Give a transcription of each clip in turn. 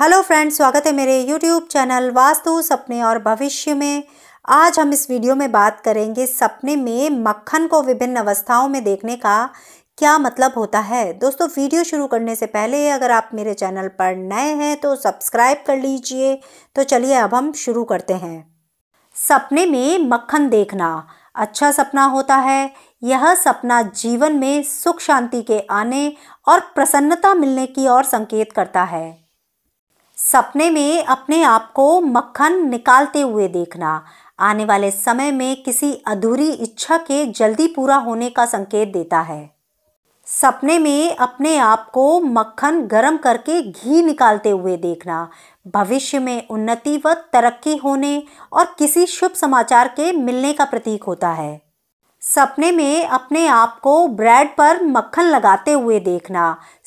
hello friends स्वागत है मेरे यूट्यूब चैनल वास्तु सपने और भविष्य में आज हम इस वीडियो में बात करेंगे सपने में मक्खन को विभिन्न अवस्थाओं में देखने का क्या मतलब होता है दोस्तों वीडियो शुरू करने से पहले अगर आप मेरे चैनल पर नए हैं तो सब्सक्राइब कर लीजिए तो चलिए अब हम शुरू करते हैं सपने में मक्खन देखना अच्छा सपना होता है यह सपना जीवन में सुख शांति के आने और प्रसन्नता मिलने की ओर संकेत करता है सपने में अपने आप को मक्खन निकालते हुए देखना आने वाले समय में किसी अधूरी इच्छा के जल्दी पूरा होने का संकेत देता है सपने में अपने आप को मक्खन गर्म करके घी निकालते हुए देखना भविष्य में उन्नति व तरक्की होने और किसी शुभ समाचार के मिलने का प्रतीक होता है सपने में अपने आप को ब्रेड पर मक्खन लगाते हुए देखना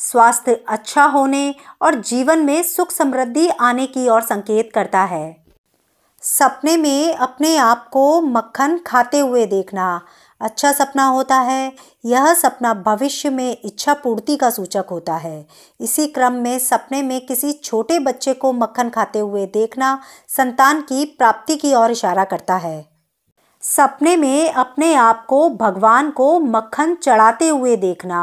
स्वास्थ्य अच्छा होने और जीवन में सुख समृद्धि आने की ओर संकेत करता है सपने में अपने आप को मक्खन खाते हुए देखना अच्छा सपना होता है यह सपना भविष्य में इच्छा पूर्ति का सूचक होता है इसी क्रम में सपने में किसी छोटे बच्चे को मक्खन खाते हुए देखना संतान की प्राप्ति की ओर इशारा करता है सपने में अपने आप को भगवान को मक्खन चढ़ाते हुए देखना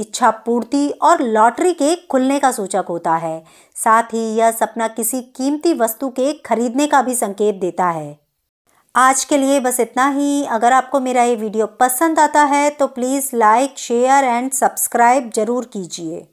इच्छा पूर्ति और लॉटरी के खुलने का सूचक होता है साथ ही यह सपना किसी कीमती वस्तु के खरीदने का भी संकेत देता है आज के लिए बस इतना ही अगर आपको मेरा ये वीडियो पसंद आता है तो please like share and subscribe ज़रूर कीजिए